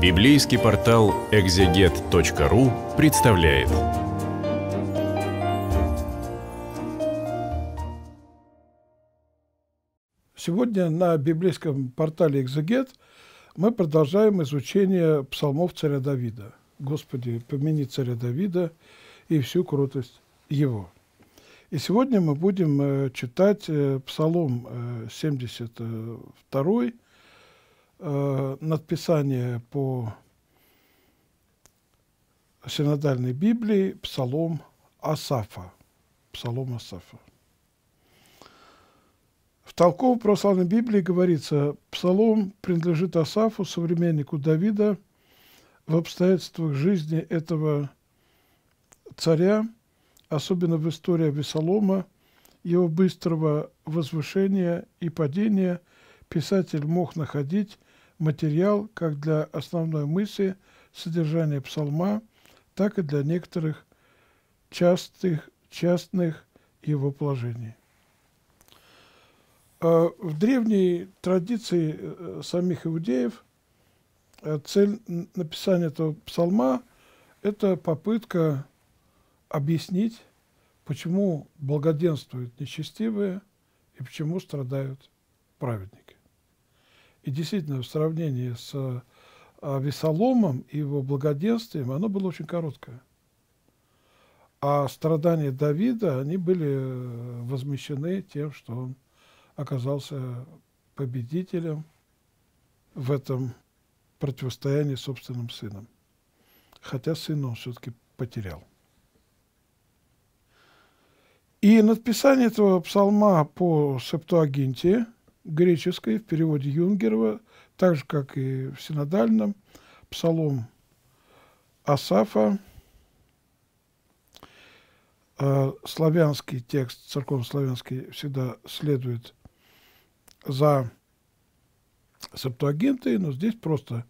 Библейский портал экзегет.ру представляет. Сегодня на библейском портале «Экзегет» мы продолжаем изучение псалмов царя Давида. «Господи, помяни царя Давида и всю крутость его». И сегодня мы будем э, читать э, псалом 72 э, э, надписание по синодальной Библии Псалом Асафа. Псалом Асафа. В толковой православной Библии говорится, Псалом принадлежит Асафу, современнику Давида, в обстоятельствах жизни этого царя, особенно в истории Весолома, его быстрого возвышения и падения, писатель мог находить материал как для основной мысли содержания псалма, так и для некоторых частых, частных его положений. А в древней традиции э, самих иудеев э, цель написания этого псалма – это попытка объяснить, почему благоденствуют нечестивые и почему страдают праведники. И действительно, в сравнении с э, а, Весоломом и его благоденствием, оно было очень короткое. А страдания Давида, они были э, возмещены тем, что он оказался победителем в этом противостоянии с собственным сыном. Хотя сына он все-таки потерял. И надписание этого псалма по Септуагинте – греческой, в переводе Юнгерова, так же, как и в синодальном, псалом Асафа, а славянский текст, церковнославянский, всегда следует за септуагинтой, но здесь просто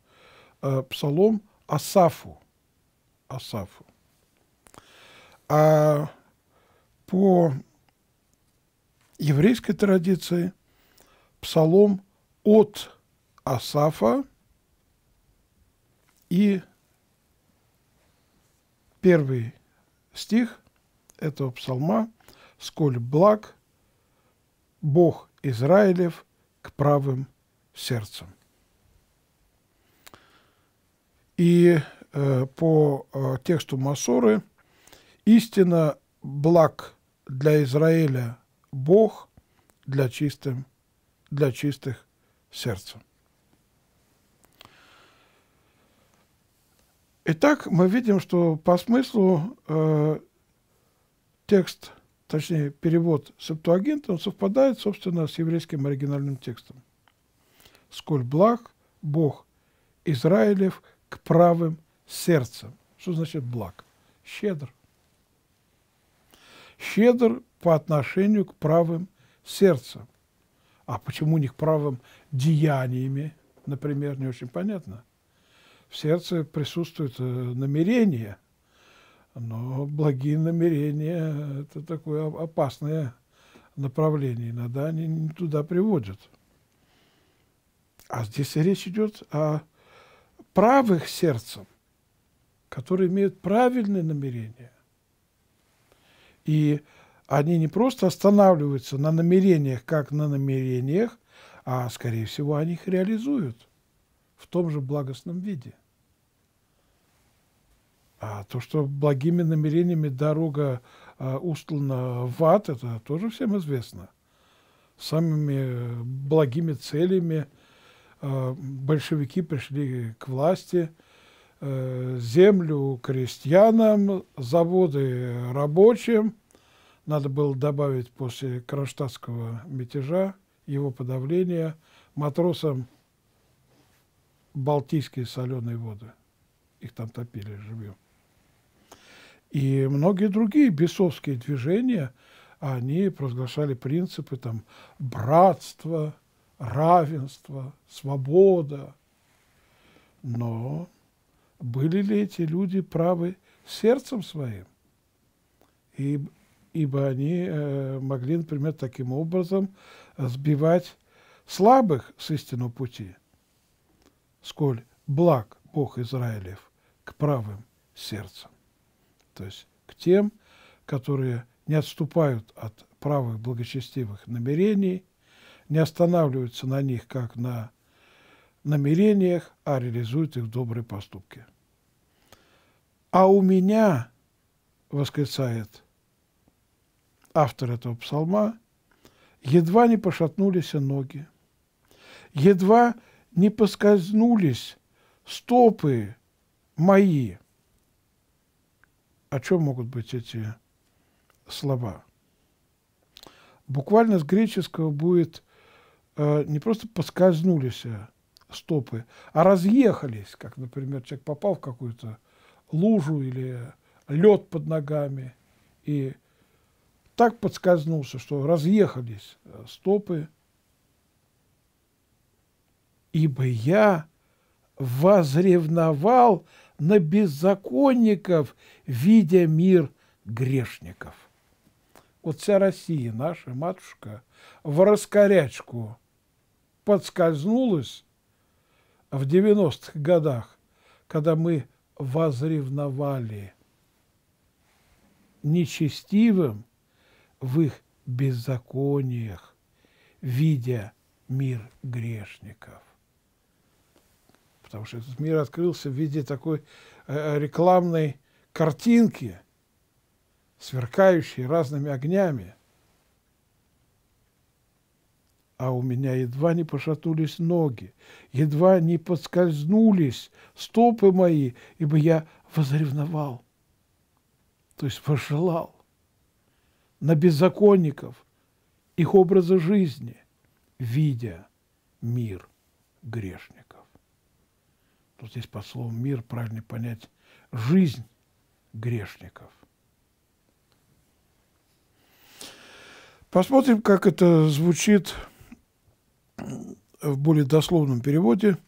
а, псалом Асафу. Асафу. А по еврейской традиции – псалом от Асафа и первый стих этого псалма «Сколь благ Бог Израилев к правым сердцам». И э, по э, тексту Масоры истина благ для Израиля Бог, для чистым для чистых сердцем. Итак, мы видим, что по смыслу э, текст, точнее перевод септуагинта, он совпадает, собственно, с еврейским оригинальным текстом. «Сколь благ Бог Израилев к правым сердцам. Что значит благ? Щедр. Щедр по отношению к правым сердцам – а почему у них правым деяниями, например, не очень понятно. В сердце присутствует э, намерение, но благие намерения – это такое опасное направление. Иногда они не туда приводят. А здесь речь идет о правых сердцем, которые имеют правильные намерения. И они не просто останавливаются на намерениях, как на намерениях, а, скорее всего, они их реализуют в том же благостном виде. А то, что благими намерениями дорога э, устлана в ад, это тоже всем известно. Самыми э, благими целями э, большевики пришли к власти, э, землю крестьянам, заводы рабочим – надо было добавить после кронштадтского мятежа, его подавления, матросам балтийские соленые воды. Их там топили живьем. И многие другие бесовские движения, они провозглашали принципы там братства, равенства, свобода. Но были ли эти люди правы сердцем своим? И ибо они э, могли, например, таким образом сбивать слабых с истинного пути, сколь благ Бог Израилев к правым сердцам, то есть к тем, которые не отступают от правых благочестивых намерений, не останавливаются на них как на намерениях, а реализуют их в добрые поступки. «А у меня, — восклицает автор этого псалма, едва не пошатнулись ноги, едва не поскользнулись стопы мои. О чем могут быть эти слова? Буквально с греческого будет э, не просто поскользнулись стопы, а разъехались, как, например, человек попал в какую-то лужу или лед под ногами и так подскользнулся, что разъехались э, стопы, ибо я возревновал на беззаконников, видя мир грешников. Вот вся Россия, наша матушка, в раскорячку подскользнулась в 90-х годах, когда мы возревновали нечестивым, в их беззакониях, видя мир грешников. Потому что этот мир открылся в виде такой э, э, рекламной картинки, сверкающей разными огнями. А у меня едва не пошатнулись ноги, едва не подскользнулись стопы мои, ибо я возревновал, то есть пожелал на беззаконников, их образа жизни, видя мир грешников. Но здесь под словом «мир» правильно понять жизнь грешников. Посмотрим, как это звучит в более дословном переводе.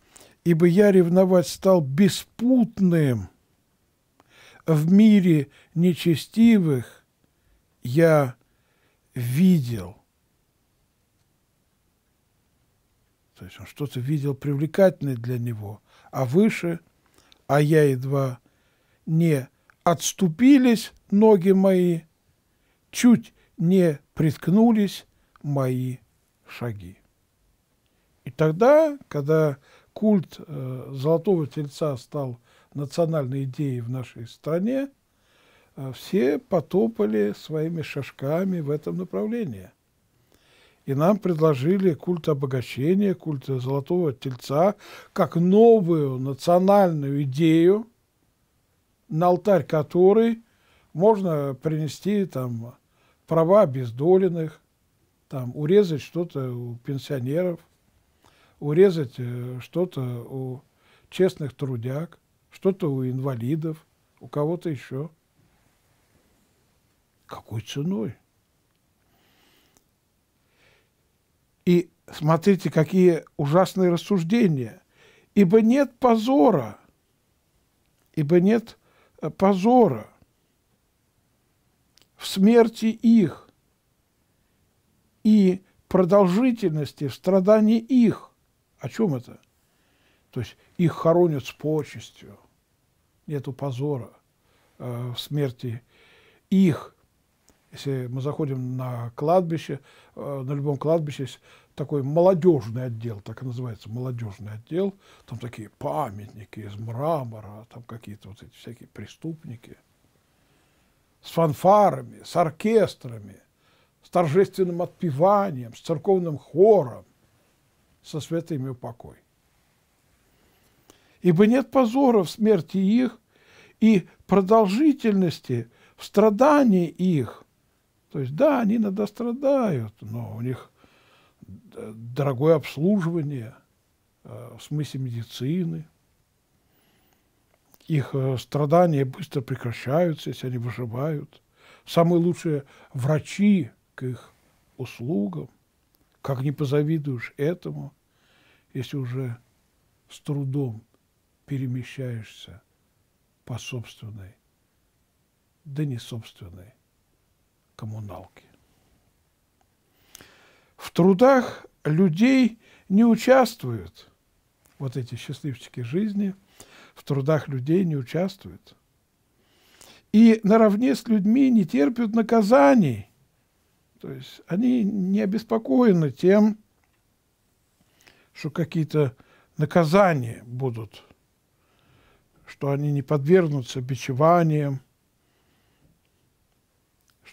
«Ибо я ревновать стал беспутным в мире нечестивых, я видел. То есть он что-то видел привлекательное для него, а выше, а я едва не отступились ноги мои, чуть не приткнулись мои шаги. И тогда, когда культ э, Золотого Тельца стал национальной идеей в нашей стране, а все потопали своими шажками в этом направлении. И нам предложили культ обогащения, культ золотого тельца, как новую национальную идею, на алтарь которой можно принести там, права обездоленных, там, урезать что-то у пенсионеров, урезать э, что-то у честных трудяг, что-то у инвалидов, у кого-то еще – какой ценой? И смотрите, какие ужасные рассуждения. Ибо нет позора, ибо нет э, позора в смерти их и продолжительности, в страдании их. О чем это? То есть их хоронят с почестью, нету позора э, в смерти их, если мы заходим на кладбище, э, на любом кладбище есть такой молодежный отдел, так и называется, молодежный отдел. Там такие памятники из мрамора, там какие-то вот эти всякие преступники. С фанфарами, с оркестрами, с торжественным отпеванием, с церковным хором, со святыми упокой. Ибо нет позора в смерти их и продолжительности в страдании их – то есть, да, они иногда страдают, но у них э, дорогое обслуживание э, в смысле медицины. Их э, страдания быстро прекращаются, если они выживают. Самые лучшие врачи к их услугам. Как не позавидуешь этому, если уже с трудом перемещаешься по собственной, да не собственной коммуналки. В трудах людей не участвуют вот эти счастливчики жизни, в трудах людей не участвуют. И наравне с людьми не терпят наказаний. То есть они не обеспокоены тем, что какие-то наказания будут, что они не подвергнутся бичеваниям,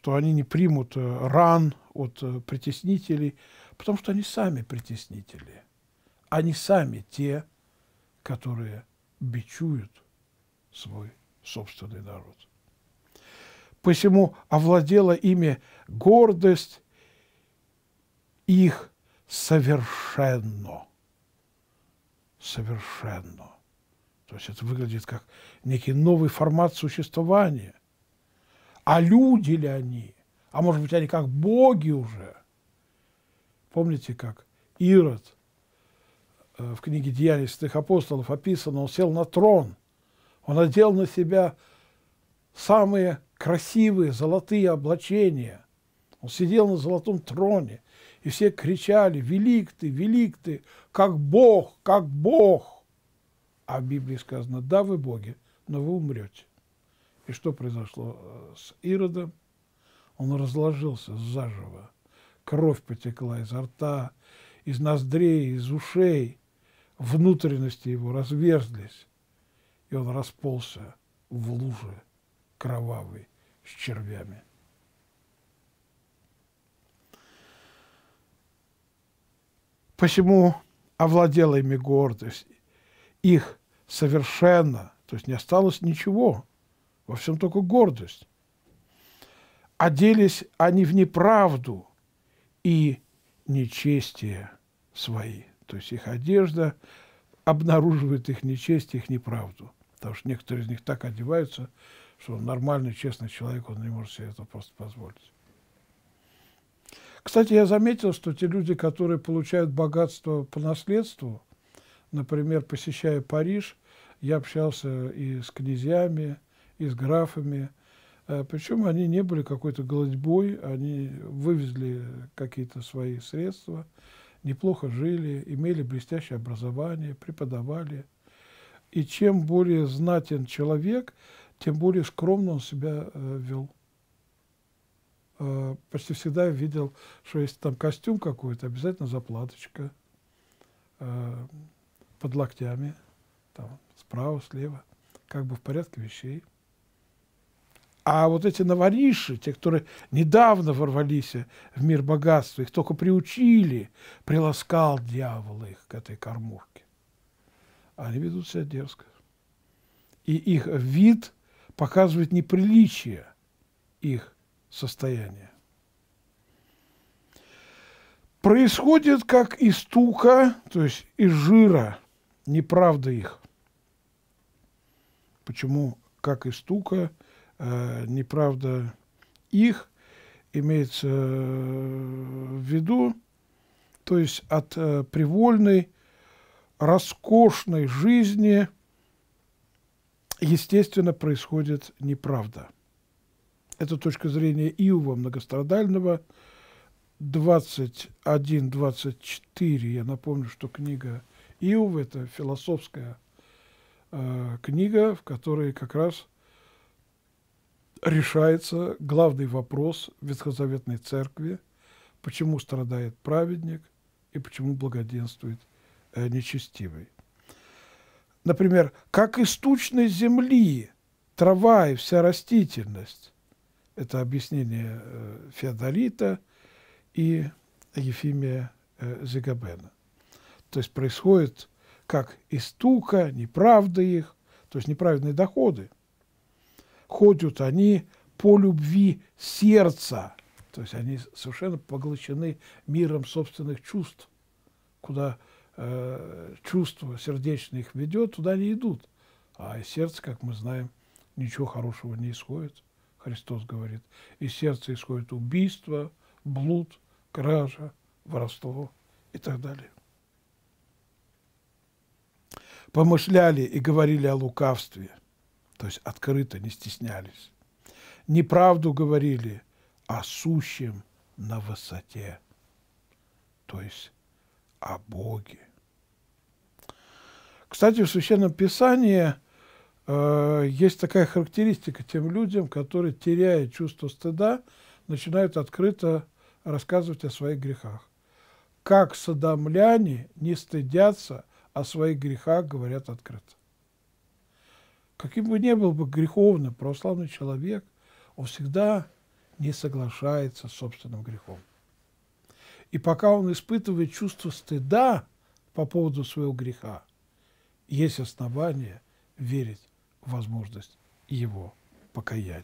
что они не примут э, ран от э, притеснителей, потому что они сами притеснители. Они сами те, которые бичуют свой собственный народ. Посему овладела ими гордость их совершенно. Совершенно. То есть это выглядит как некий новый формат существования. А люди ли они? А может быть, они как боги уже? Помните, как Ирод э, в книге «Деяний святых апостолов» описано, он сел на трон, он одел на себя самые красивые золотые облачения. Он сидел на золотом троне, и все кричали «Велик ты, велик ты, как Бог, как Бог!» А в Библии сказано «Да, вы боги, но вы умрете». И что произошло э, с Иродом? Он разложился заживо. Кровь потекла изо рта, из ноздрей, из ушей. Внутренности его разверзлись. И он расползся в луже кровавой с червями. Посему овладела ими гордость. Их совершенно, то есть не осталось ничего – во всем только гордость. Оделись а они в неправду и нечестие свои. То есть их одежда обнаруживает их нечестие, их неправду. Потому что некоторые из них так одеваются, что нормальный, честный человек, он не может себе это просто позволить. Кстати, я заметил, что те люди, которые получают богатство по наследству, например, посещая Париж, я общался и с князьями, и с графами. Э, Причем они не были какой-то голодьбой, они вывезли какие-то свои средства, неплохо жили, имели блестящее образование, преподавали. И чем более знатен человек, тем более скромно он себя э, вел э, почти всегда я видел, что если там костюм какой-то, обязательно заплаточка под локтями, там, справа, слева, как бы в порядке вещей. А вот эти новориши, те, которые недавно ворвались в мир богатства, их только приучили, приласкал дьявол их к этой кормушке. Они ведут себя дерзко. И их вид показывает неприличие их состояния. Происходит как из тука, то есть из жира, неправда их. Почему как из тука – э, неправда их, имеется э, в виду, то есть от э, привольной, роскошной жизни, естественно, происходит неправда. Это точка зрения Иова Многострадального, 21-24, я напомню, что книга Иова – это философская э, книга, в которой как раз – решается главный вопрос Ветхозаветной Церкви, почему страдает праведник и почему благоденствует э, нечестивый. Например, как из тучной земли трава и вся растительность. Это объяснение э, Феодорита и Ефимия э, Зигабена. То есть происходит как истука, неправда их, то есть неправедные доходы – ходят они по любви сердца. То есть они совершенно поглощены миром собственных чувств. Куда э, чувство сердечное их ведет, туда они идут. А из сердца, как мы знаем, ничего хорошего не исходит, Христос говорит. Из сердца исходит убийство, блуд, кража, воровство и так далее. Помышляли и говорили о лукавстве – то есть открыто не стеснялись. Неправду говорили о сущем на высоте, то есть о Боге. Кстати, в Священном Писании э, есть такая характеристика тем людям, которые, теряя чувство стыда, начинают открыто рассказывать о своих грехах. Как садомляне не стыдятся о своих грехах, говорят открыто каким бы ни был бы греховным православный человек, он всегда не соглашается с собственным грехом. И пока он испытывает чувство стыда по поводу своего греха, есть основания верить в возможность его покаяния.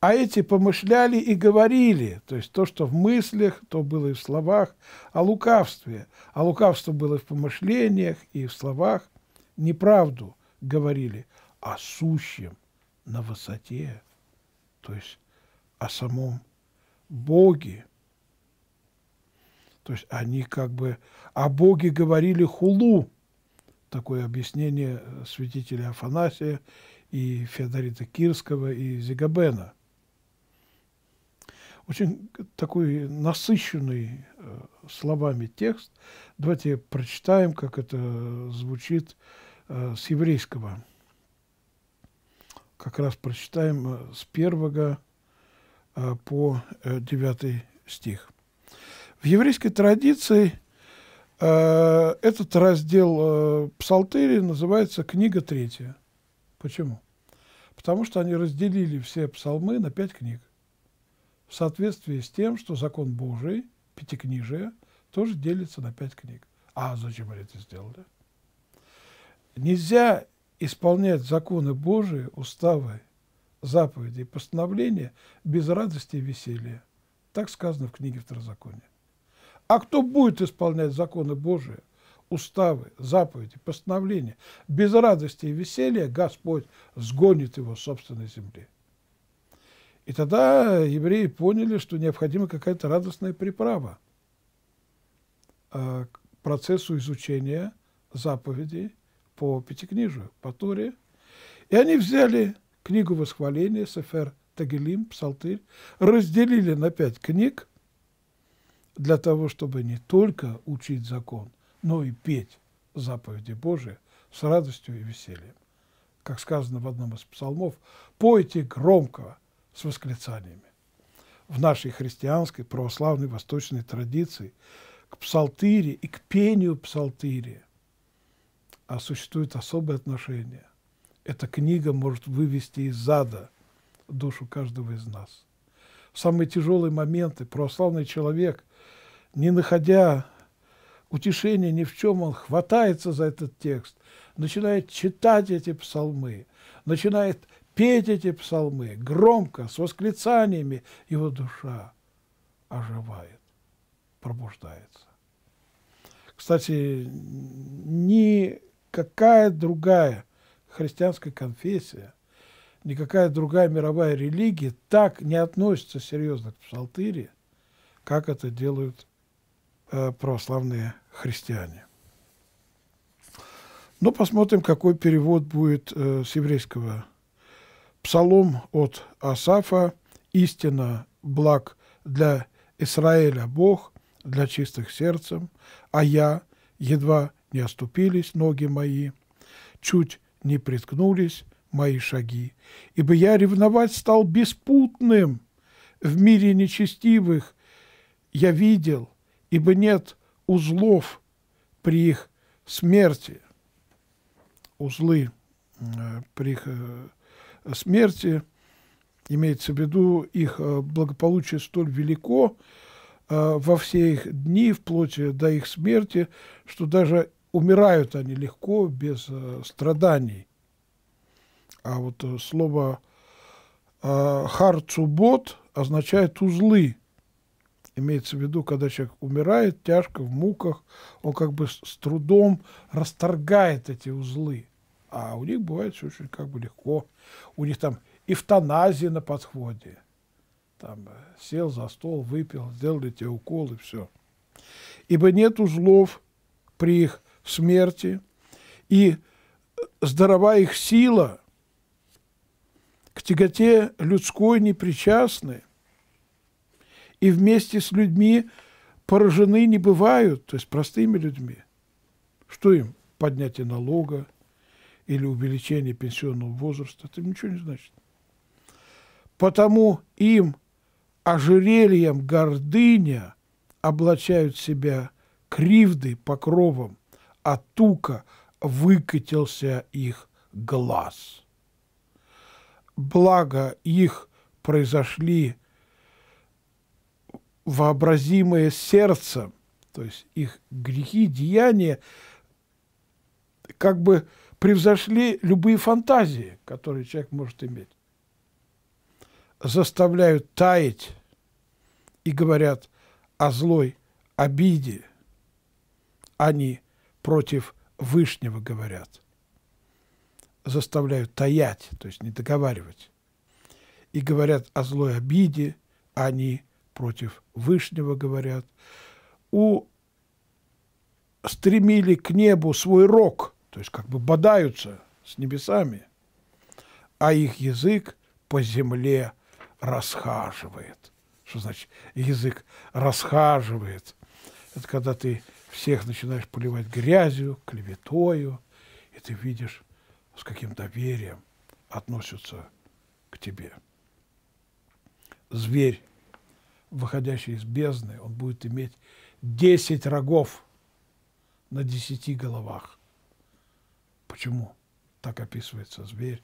А эти помышляли и говорили, то есть то, что в мыслях, то было и в словах, о лукавстве. А лукавство было и в помышлениях, и в словах, неправду говорили, о сущем на высоте, то есть о самом Боге. То есть они как бы о Боге говорили хулу. Такое объяснение э, святителя Афанасия и Феодорита Кирского и Зигабена. Очень такой насыщенный э, словами текст. Давайте прочитаем, как это э, звучит Э, с еврейского. Как раз прочитаем э, с первого э, по девятый стих. В еврейской традиции этот раздел Псалтыри называется «Книга третья». Почему? Потому что они разделили все псалмы на пять книг. В соответствии с тем, что закон Божий, пятикнижие, тоже делится на пять книг. А зачем они это сделали? Нельзя исполнять законы Божии, уставы, заповеди и постановления без радости и веселья. Так сказано в книге Второзакония. А кто будет исполнять законы Божии, уставы, заповеди, постановления без радости и веселья, Господь сгонит его с собственной земли. И тогда евреи поняли, что необходима какая-то радостная приправа э, к процессу изучения заповедей по Пятикнижию, по Туре. И они взяли книгу восхваления Сефер Тагелим, Псалтырь, разделили на пять книг для того, чтобы не только учить закон, но и петь заповеди Божии с радостью и весельем. Как сказано в одном из псалмов, «Пойте громко с восклицаниями». В нашей христианской православной восточной традиции к псалтыре и к пению Псалтыри а существует особое отношение. Эта книга может вывести из зада душу каждого из нас. В самые тяжелые моменты православный человек, не находя утешения ни в чем, он хватается за этот текст, начинает читать эти псалмы, начинает петь эти псалмы громко, с восклицаниями, его душа оживает, пробуждается. Кстати, ни никакая другая христианская конфессия, никакая другая мировая религия так не относится серьезно к псалтыре, как это делают э, православные христиане. Но ну, посмотрим, какой перевод будет э, с еврейского. Псалом от Асафа «Истина благ для Израиля Бог, для чистых сердцем, а я, едва не оступились ноги мои, чуть не приткнулись мои шаги, ибо я ревновать стал беспутным в мире нечестивых. Я видел, ибо нет узлов при их смерти. Узлы э, при их э, смерти, имеется в виду их э, благополучие столь велико во все их дни, вплоть до их смерти, что даже умирают они легко, без э, страданий. А вот э, слово э, харцубот означает узлы. Имеется в виду, когда человек умирает тяжко, в муках, он как бы с, с трудом расторгает эти узлы. А у них бывает все очень как бы легко. У них там эвтаназия на подходе. Там э, сел за стол, выпил, сделали тебе укол и все. Ибо нет узлов при их смерти, и здорова их сила, к тяготе людской непричастны, и вместе с людьми поражены не бывают, то есть простыми людьми. Что им? Поднятие налога или увеличение пенсионного возраста, это ничего не значит. Потому им ожерельем гордыня облачают себя кривды покровом от ука выкатился их глаз. Благо их произошли вообразимое сердце, то есть их грехи, деяния, как бы превзошли любые фантазии, которые человек может иметь. Заставляют таять и говорят о злой обиде. Они против Вышнего говорят. Заставляют таять, то есть не договаривать. И говорят о злой обиде, а они против Вышнего говорят. У стремили к небу свой рог, то есть как бы бодаются с небесами, а их язык по земле расхаживает. Что значит язык расхаживает? Это когда ты всех начинаешь поливать грязью, клеветою, и ты видишь, с каким доверием относятся к тебе. Зверь, выходящий из бездны, он будет иметь 10 рогов на 10 головах. Почему? Так описывается зверь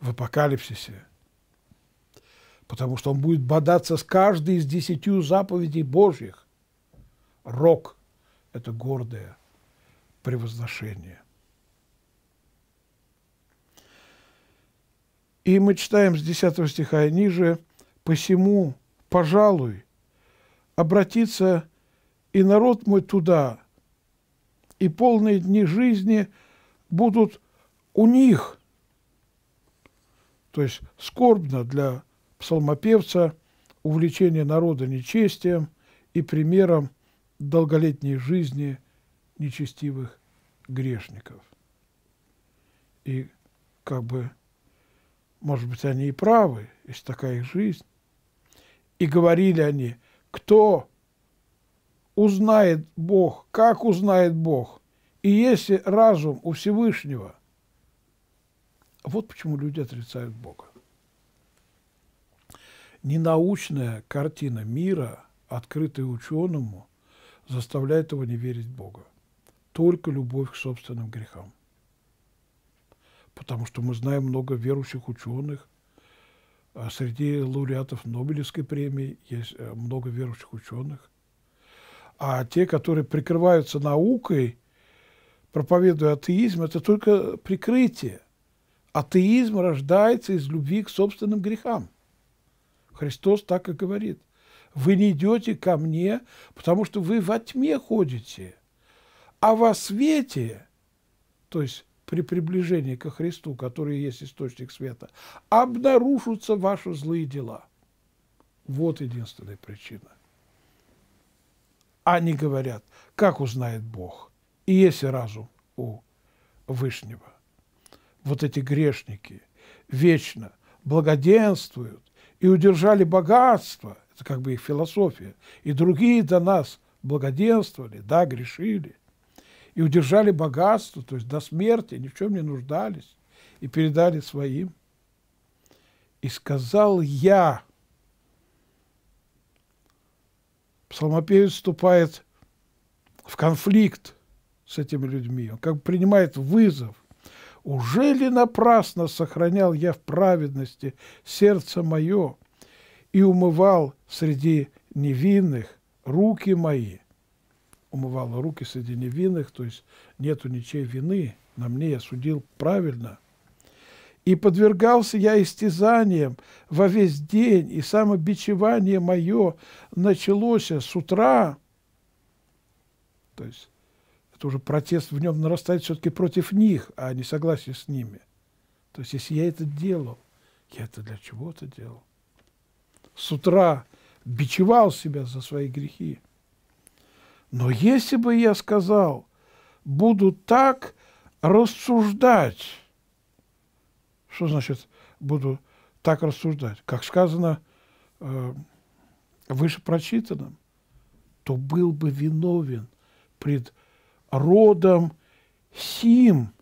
в апокалипсисе. Потому что он будет бодаться с каждой из десятью заповедей Божьих. Рог это гордое превозношение. И мы читаем с 10 стиха ниже, «Посему, пожалуй, обратится и народ мой туда, и полные дни жизни будут у них». То есть скорбно для псалмопевца увлечение народа нечестием и примером долголетней жизни нечестивых грешников. И как бы, может быть, они и правы, если такая их жизнь. И говорили они, кто узнает Бог, как узнает Бог, и если разум у Всевышнего. Вот почему люди отрицают Бога. Ненаучная картина мира, открытая ученому – заставляет его не верить в Бога. Только любовь к собственным грехам. Потому что мы знаем много верующих ученых. А среди лауреатов Нобелевской премии есть э, много верующих ученых. А те, которые прикрываются наукой, проповедуя атеизм, это только прикрытие. Атеизм рождается из любви к собственным грехам. Христос так и говорит. Вы не идете ко мне, потому что вы во тьме ходите. А во свете, то есть при приближении ко Христу, который есть источник света, обнаружатся ваши злые дела. Вот единственная причина. Они говорят, как узнает Бог, и если разум у Вышнего. Вот эти грешники вечно благоденствуют и удержали богатство – это как бы их философия. И другие до нас благоденствовали, да, грешили. И удержали богатство, то есть до смерти, ни в чем не нуждались. И передали своим. И сказал я, псалмопевец вступает в конфликт с этими людьми, он как бы принимает вызов. «Уже ли напрасно сохранял я в праведности сердце мое, и умывал среди невинных руки мои. Умывал руки среди невинных, то есть нету ничьей вины, на мне я судил правильно. И подвергался я истязаниям во весь день, и самобичевание мое началось с утра. То есть это уже протест в нем нарастает все-таки против них, а не согласие с ними. То есть если я это делал, я это для чего-то делал с утра бичевал себя за свои грехи. Но если бы я сказал, буду так рассуждать, что значит буду так рассуждать? Как сказано э, выше прочитанном, то был бы виновен пред родом Сим,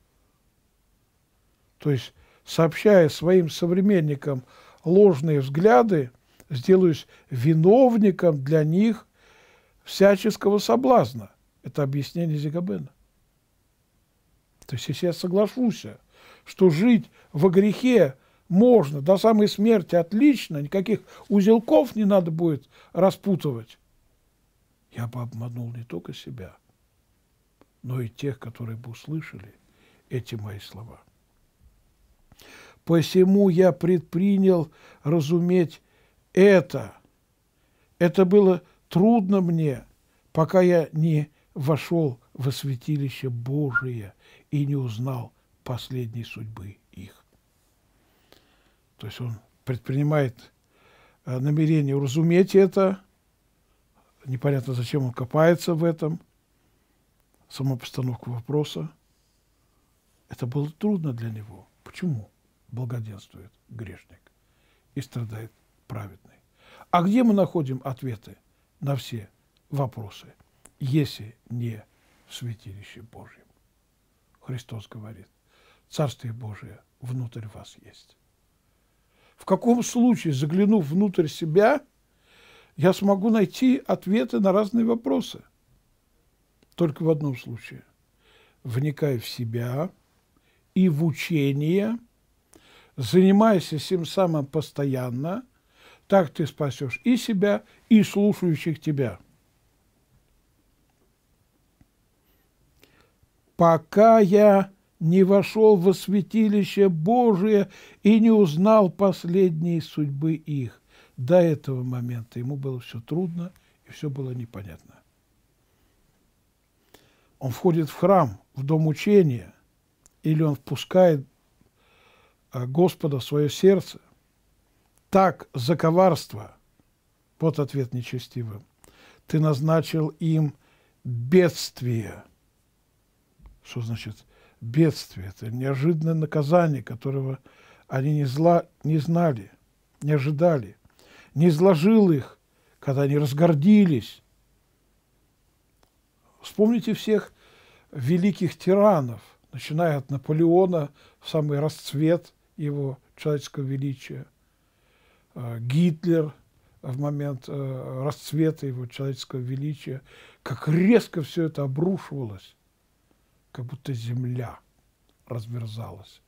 то есть сообщая своим современникам ложные взгляды – сделаюсь виновником для них всяческого соблазна. Это объяснение Зигабена. То есть, если я соглашусь, что жить во грехе можно до самой смерти отлично, никаких узелков не надо будет распутывать, я бы обманул не только себя, но и тех, которые бы услышали эти мои слова. Посему я предпринял разуметь это. Это было трудно мне, пока я не вошел во святилище Божие и не узнал последней судьбы их. То есть он предпринимает э, намерение разуметь это, непонятно, зачем он копается в этом, сама постановка вопроса. Это было трудно для него. Почему благоденствует грешник и страдает праведный. А где мы находим ответы на все вопросы, если не в святилище Божьем? Христос говорит, Царствие Божие внутрь вас есть. В каком случае, заглянув внутрь себя, я смогу найти ответы на разные вопросы? Только в одном случае. вникая в себя и в учение, занимаясь этим самым постоянно – так ты спасешь и себя, и слушающих тебя. Пока я не вошел во святилище Божие и не узнал последней судьбы их. До этого момента ему было все трудно и все было непонятно. Он входит в храм, в дом учения, или он впускает а, Господа в свое сердце – так за коварство, вот ответ нечестивым, ты назначил им бедствие. Что значит бедствие? Это неожиданное наказание, которого они не, зла, не знали, не ожидали. Не изложил их, когда они разгордились. Вспомните всех великих тиранов, начиная от Наполеона в самый расцвет его человеческого величия – Э, Гитлер в момент э, расцвета его человеческого величия, как резко все это обрушивалось, как будто земля разверзалась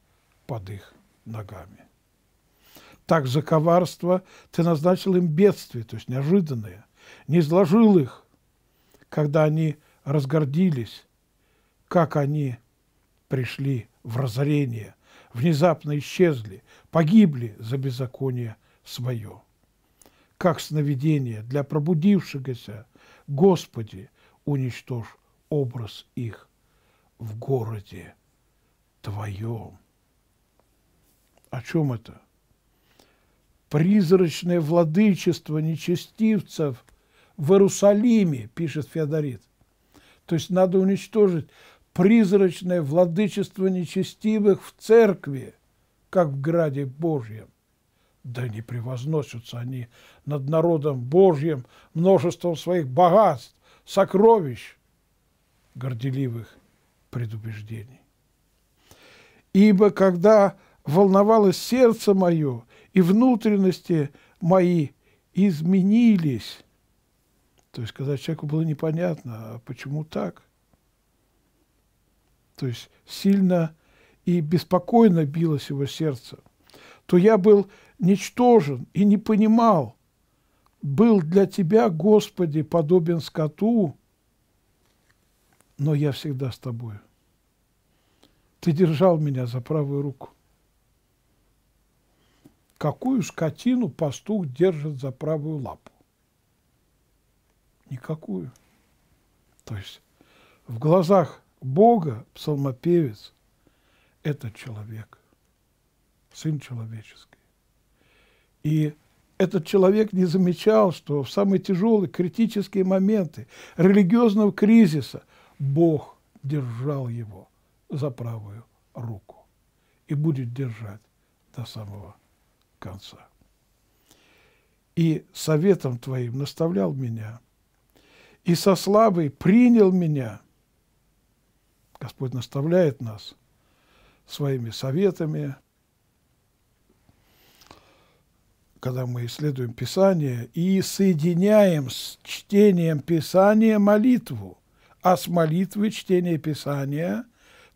под их ногами. Так за коварство ты назначил им бедствие, то есть неожиданные, не изложил их, когда они разгордились, как они пришли в разорение, внезапно исчезли, погибли за беззаконие – свое. Как сновидение для пробудившегося, Господи, уничтожь образ их в городе Твоем. О чем это? Призрачное владычество нечестивцев в Иерусалиме, пишет Феодорит. То есть надо уничтожить призрачное владычество нечестивых в церкви, как в граде Божьем да не превозносятся они над народом Божьим множеством своих богатств, сокровищ, горделивых предубеждений. Ибо когда волновалось сердце мое, и внутренности мои изменились, то есть когда человеку было непонятно, а почему так, то есть сильно и беспокойно билось его сердце, то я был ничтожен и не понимал, был для Тебя, Господи, подобен скоту, но я всегда с Тобою. Ты держал меня за правую руку. Какую скотину пастух держит за правую лапу? Никакую. То есть в глазах Бога псалмопевец – это человек. Сын человеческий. И этот человек не замечал, что в самые тяжелые, критические моменты религиозного кризиса Бог держал его за правую руку и будет держать до самого конца. И советом твоим наставлял меня, и со славой принял меня. Господь наставляет нас своими советами, когда мы исследуем Писание, и соединяем с чтением Писания молитву. А с молитвы чтение Писания,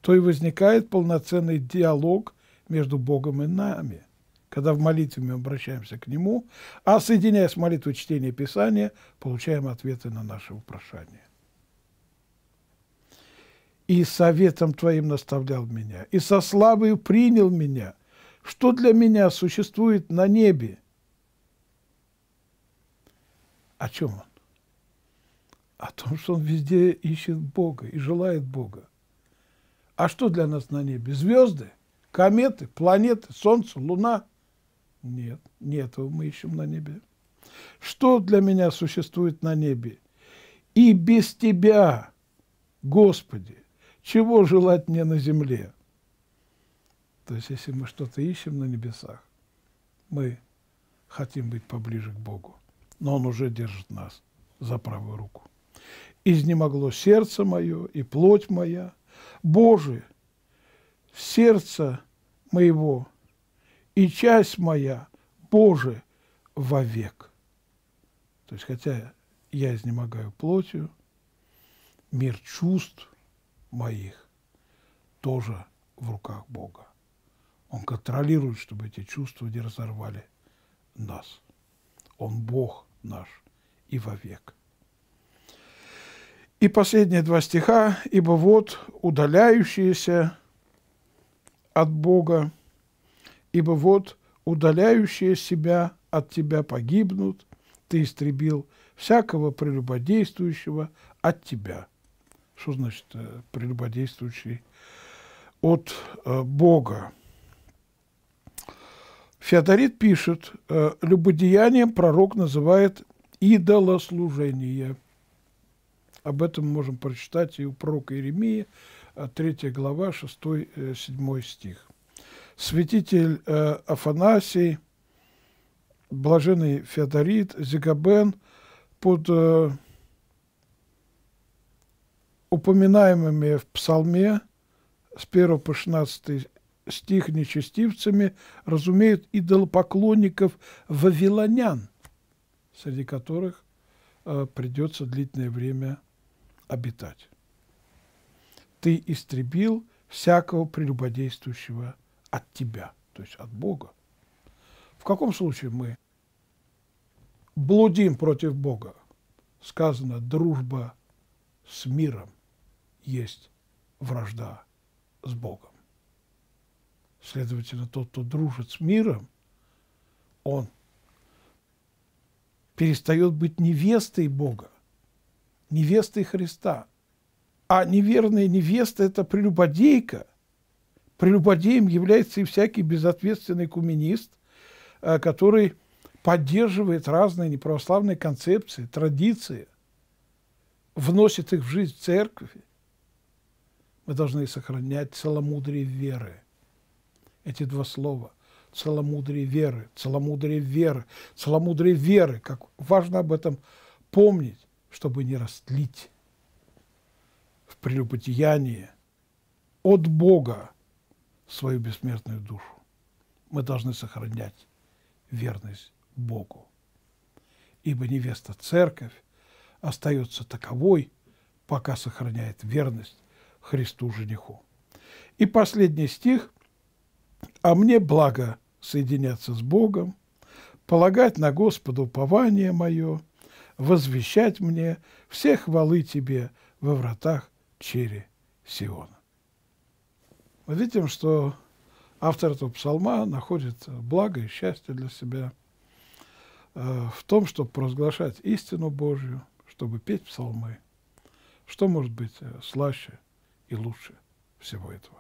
то и возникает полноценный диалог между Богом и нами, когда в молитве мы обращаемся к Нему, а соединяя с молитвой чтение Писания, получаем ответы на наши вопрошания и советом Твоим наставлял меня, и со славою принял меня, что для меня существует на небе, о чем он? О том, что он везде ищет Бога и желает Бога. А что для нас на небе? Звезды, кометы, планеты, Солнце, Луна? Нет, не этого мы ищем на небе. Что для меня существует на небе? И без Тебя, Господи, чего желать мне на земле? То есть, если мы что-то ищем на небесах, мы хотим быть поближе к Богу но он уже держит нас за правую руку. Изнемогло сердце мое и плоть моя. Боже, сердце моего и часть моя, Боже, вовек. То есть, хотя я изнемогаю плотью, мир чувств моих тоже в руках Бога. Он контролирует, чтобы эти чувства не разорвали нас. Он Бог – наш и вовек. И последние два стиха, ибо вот удаляющиеся от Бога, ибо вот удаляющие себя от тебя погибнут, ты истребил всякого прелюбодействующего от тебя. Что значит э, прелюбодействующий от э, Бога? Феодорит пишет, э, любодеянием пророк называет идолослужение. Об этом можем прочитать и у пророка Иеремии, 3 э, глава, 6-7 э, стих. Святитель Афанасий, блаженный Феодорит, Зигабен под упоминаемыми в псалме с 1 по 16 стих нечестивцами разумеют идолопоклонников вавилонян, среди которых э, придется длительное время обитать. Ты истребил всякого прелюбодействующего от тебя, то есть от Бога. В каком случае мы блудим против Бога? Сказано, дружба с миром есть вражда с Богом. Следовательно, тот, кто дружит с миром, он перестает быть невестой Бога, невестой Христа. А неверная невеста – это прелюбодейка. Прелюбодеем является и всякий безответственный куминист, э, который поддерживает разные неправославные концепции, традиции, вносит их в жизнь церкви. Мы должны сохранять целомудрие веры – эти два слова. Целомудрие веры, целомудрие веры, целомудрие веры. Как важно об этом помнить, чтобы не растлить в прелюбодеянии от Бога свою бессмертную душу. Мы должны сохранять верность Богу. Ибо невеста церковь остается таковой, пока сохраняет верность Христу жениху. И последний стих а мне благо соединяться с Богом, полагать на Господа упование мое, возвещать мне все хвалы Тебе во вратах чере Сиона. Мы видим, что автор этого псалма находит благо и счастье для себя э, в том, чтобы провозглашать истину Божью, чтобы петь псалмы. Что может быть э, слаще и лучше всего этого?